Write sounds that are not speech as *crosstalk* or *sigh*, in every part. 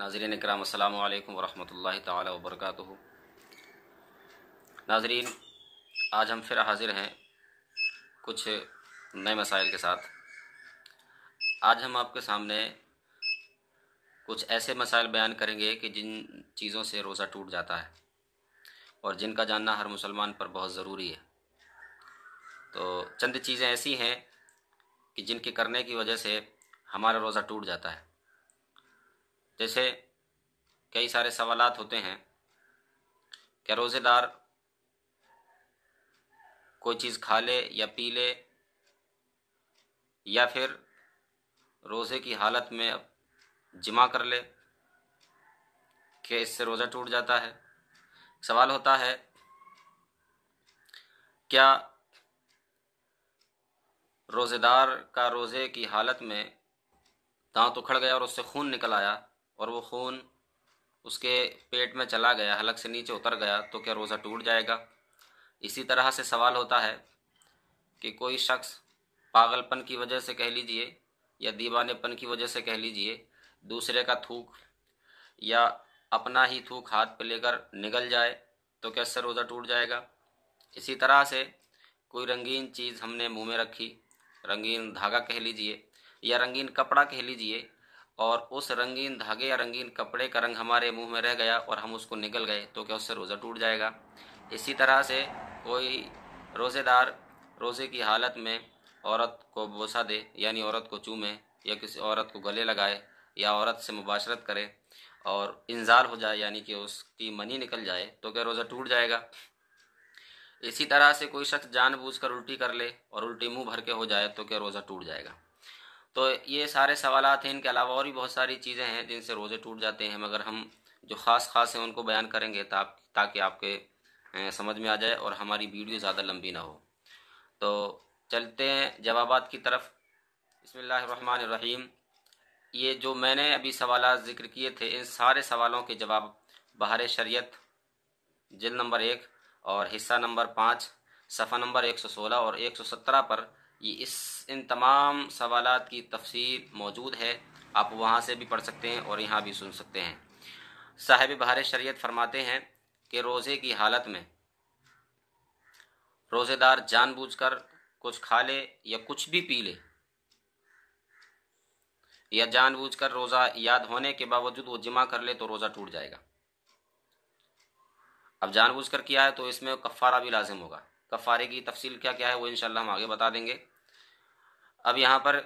नाजरीन कराम अल्लाम वरहमल तबरक नाजरीन आज हम फिर हाजिर हैं कुछ नए मसाइल के साथ आज हम आपके सामने कुछ ऐसे मसाइल बयान करेंगे कि जिन चीज़ों से रोज़ा टूट जाता है और जिनका जानना हर मुसलमान पर बहुत ज़रूरी है तो चंद चीज़ें ऐसी हैं कि जिनके करने की वजह से हमारा रोज़ा टूट जाता है जैसे कई सारे सवालात होते हैं क्या रोज़ेदार कोई चीज़ खा ले या पी ले या फिर रोज़े की हालत में जिमा कर ले कि इससे रोज़ा टूट जाता है सवाल होता है क्या रोज़ेदार का रोज़े की हालत में दांत उखड़ गया और उससे खून निकल आया और वो खून उसके पेट में चला गया हलक से नीचे उतर गया तो क्या रोज़ा टूट जाएगा इसी तरह से सवाल होता है कि कोई शख्स पागलपन की वजह से कह लीजिए या दीवानेपन की वजह से कह लीजिए दूसरे का थूक या अपना ही थूक हाथ पे लेकर निगल जाए तो कैसे रोज़ा टूट जाएगा इसी तरह से कोई रंगीन चीज़ हमने मुंह में रखी रंगीन धागा कह लीजिए या रंगीन कपड़ा कह लीजिए और उस रंगीन धागे या रंगीन कपड़े का रंग हमारे मुंह में रह गया और हम उसको निकल गए तो क्या उससे रोज़ा टूट जाएगा इसी तरह से कोई रोज़ेदार रोज़े की हालत में औरत को बोसा दे यानी औरत को चूमे या किसी औरत को गले लगाए या औरत से मुबाशरत करे और इंजार हो जाए यानी कि उसकी मनी निकल जाए तो क्या रोज़ा टूट जाएगा इसी तरह से कोई शख्स जानबूझकर उल्टी कर ले और उल्टी मुंह भर के हो जाए तो क्या रोज़ा टूट जाएगा तो ये सारे सवाल हैं इनके अलावा और भी बहुत सारी चीज़ें हैं जिनसे रोज़े टूट जाते हैं मगर हम जो ख़ास ख़ास हैं उनको बयान करेंगे ताक, ताकि आपके समझ में आ जाए और हमारी वीडियो ज़्यादा लंबी ना हो तो चलते हैं जवाब की तरफ बसमीम ये जो मैंने अभी सवाल ज़िक्र किए थे इन सारे सवालों के जवाब बहार शरीत जिल नंबर एक और हिस्सा नंबर पाँच सफ़ा नंबर एक सौ सोलह और एक सौ सत्रह पर ये इस इन तमाम सवाल की तफसील मौजूद है आप वहाँ से भी पढ़ सकते हैं और यहाँ भी सुन सकते हैं साहिब बहार शरीत फरमाते हैं कि रोज़े की हालत में रोज़ेदार जानबूझकर कुछ खा ले या कुछ भी पी ले या जानबूझकर रोज़ा याद होने के बावजूद वो जमा कर ले तो रोज़ा टूट जाएगा अब जानबूझकर किया है तो इसमें कफ़ारा भी लाजिम होगा कफ़ारे की तफसील क्या क्या है वो इन हम आगे बता देंगे अब यहाँ पर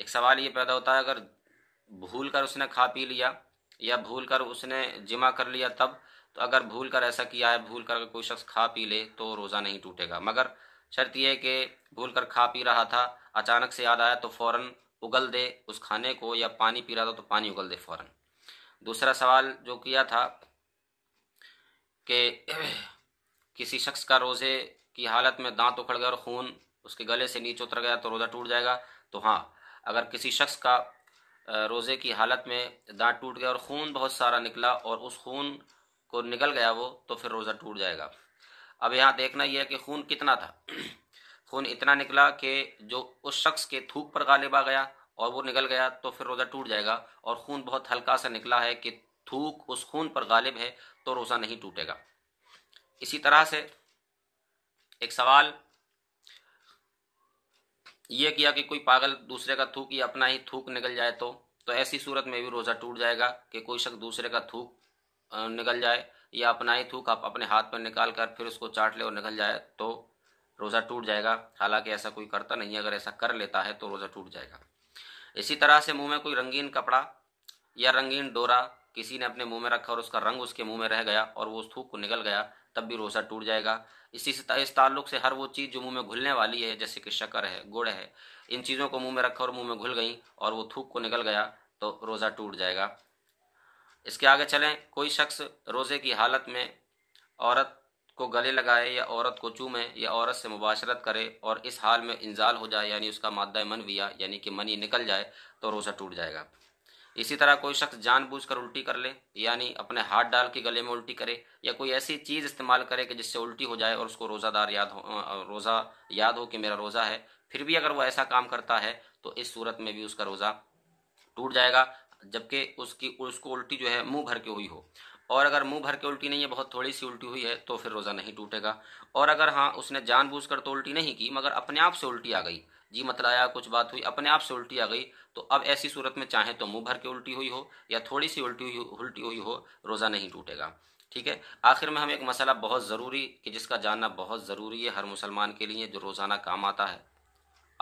एक सवाल ये पैदा होता है अगर भूल कर उसने खा पी लिया या भूल कर उसने जिमा कर लिया तब तो अगर भूल कर ऐसा किया है भूल कर कोई शख्स खा पी ले तो रोज़ा नहीं टूटेगा मगर शर्त यह कि भूल कर खा पी रहा था अचानक से याद आया तो फ़ौर उगल दे उस खाने को या पानी पी रहा था तो पानी उगल दे फ़ौर दूसरा सवाल जो किया था कि किसी शख्स का रोज़े की हालत में दांत उखड़ गया और खून उसके गले से नीचे उतर गया तो रोज़ा टूट जाएगा तो हाँ अगर किसी शख्स का रोज़े की हालत में दांत टूट गया और खून बहुत सारा निकला और उस खून को निकल गया वो तो फिर रोज़ा टूट जाएगा अब यहाँ देखना यह है कि खून कितना था *clears throat* खून इतना निकला कि जो उस शख्स के थूक पर गालिब आ गया और वो निकल गया तो फिर रोज़ा टूट जाएगा और खून बहुत हल्का सा निकला है कि थूक उस खून पर गालिब है तो रोज़ा नहीं टूटेगा इसी तरह से एक सवाल ये किया कि कोई पागल दूसरे का थूक या अपना ही थूक निकल जाए तो तो ऐसी सूरत में भी रोज़ा टूट जाएगा कि कोई शख्स दूसरे का थूक निकल जाए या अपना ही थूक आप अपने हाथ पर निकाल कर फिर उसको चाट ले और निकल जाए तो रोज़ा टूट जाएगा हालांकि ऐसा कोई करता नहीं है अगर ऐसा कर लेता है तो रोज़ा टूट जाएगा इसी तरह से मुंह में कोई रंगीन कपड़ा या रंगीन डोरा किसी ने अपने मुंह में रखा और उसका रंग उसके मुंह में रह गया और वो उस थूक को निकल गया तब भी रोसा टूट जाएगा इसी इस ताल्लुक से हर वो चीज़ जो मुंह में घुलने वाली है जैसे कि शकर है गुड़ है इन चीज़ों को मुंह में रखा और मुंह में घुल गई और वो थूक को निकल गया तो रोज़ा टूट जाएगा इसके आगे चलें कोई शख्स रोज़े की हालत में औरत को गले लगाए या औरत को चूमे या औरत से मुबाशरत करे और इस हाल में इंजाल हो जाए यानी उसका मादा मन मनविया यानी कि मनी निकल जाए तो रोज़ा टूट जाएगा इसी तरह कोई शख्स जानबूझकर उल्टी कर ले यानी अपने हाथ डाल के गले में उल्टी करे या कोई ऐसी चीज़ इस्तेमाल करे कि जिससे उल्टी हो जाए और उसको रोज़ादार याद हो रोज़ा याद हो कि मेरा रोज़ा है फिर भी अगर वो ऐसा काम करता है तो इस सूरत में भी उसका रोज़ा टूट जाएगा जबकि उसकी उसको उल्टी जो है मुंह भर के हुई हो और अगर मुंह भर के उल्टी नहीं है बहुत थोड़ी सी उल्टी हुई है तो फिर रोज़ा नहीं टूटेगा और अगर हाँ उसने जानबूझकर तो उल्टी नहीं की मगर अपने आप से उल्टी आ गई जी मतलाया कुछ बात हुई अपने आप से उल्टी आ गई तो अब ऐसी सूरत में चाहे तो मुंह भर के उल्टी हुई हो या थोड़ी सी उल्टी हुई उल्टी हुई हो रोज़ा नहीं टूटेगा ठीक है आखिर में हम एक मसला बहुत ज़रूरी कि जिसका जानना बहुत ज़रूरी है हर मुसलमान के लिए जो रोज़ाना काम आता है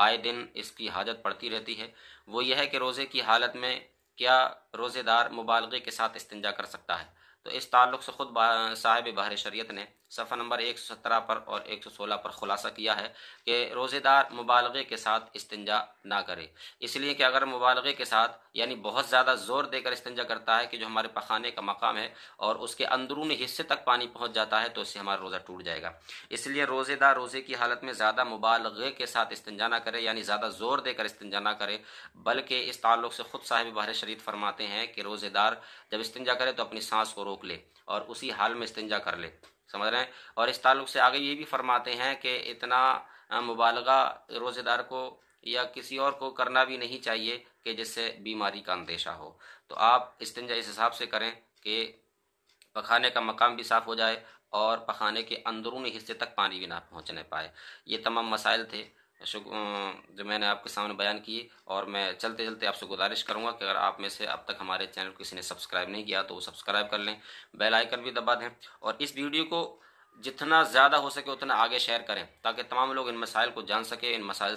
आए दिन इसकी हाजत पड़ती रहती है वो यह है कि रोज़े की हालत में क्या रोज़ेदार मुबालगे के साथ इस्तंजा कर सकता है तो इस ताल्लुक़ से ख़ुद साहिब बहर शरीयत ने सफ़ा नंबर एक सौ सत्रह पर और एक सौ सोलह पर खुलासा किया है कि रोज़ेदार मुबालगे के साथ इस्तंजा ना करे इसलिए कि अगर मुबालगे के साथ यानी बहुत ज़्यादा ज़ोर देकर इस्तंजा करता है कि जो हमारे पखाने का मकाम है और उसके अंदरूनी हिस्से तक पानी पहुँच जाता है तो उससे हमारा रोज़ा टूट जाएगा इसलिए रोज़ेदार रोज़े की हालत में ज़्यादा मुबालगे के साथ इस्तंजा ना करे यानी ज़्यादा ज़ोर देकर इस्तंजा ना करे बल्कि इस ताल्लुक़ से ख़ुद साहिब बहर शरीफ फरमाते हैं कि रोज़ेदार जब इस्तंजा करे तो अपनी सांस को रोक ले और उसी हाल में इस्तंजा कर ले समझ रहे हैं और इस ताल्लुक से आगे ये भी फरमाते हैं कि इतना मुबालगा रोज़ेदार को या किसी और को करना भी नहीं चाहिए कि जिससे बीमारी का अंदेशा हो तो आप तंजा इस हिसाब से करें कि पखाने का मकाम भी साफ़ हो जाए और पखाने के अंदरूनी हिस्से तक पानी भी ना पहुँचने पाए ये तमाम मसाइल थे जो मैंने आपके सामने बयान किए और मैं चलते चलते आपसे गुजारिश करूंगा कि अगर आप में से अब तक हमारे चैनल को किसी ने सब्सक्राइब नहीं किया तो वो सब्सक्राइब कर लें बेल आइकन भी दबा दें और इस वीडियो को जितना ज़्यादा हो सके उतना आगे शेयर करें ताकि तमाम लोग इन मसाइल को जान सकें इन मसाइल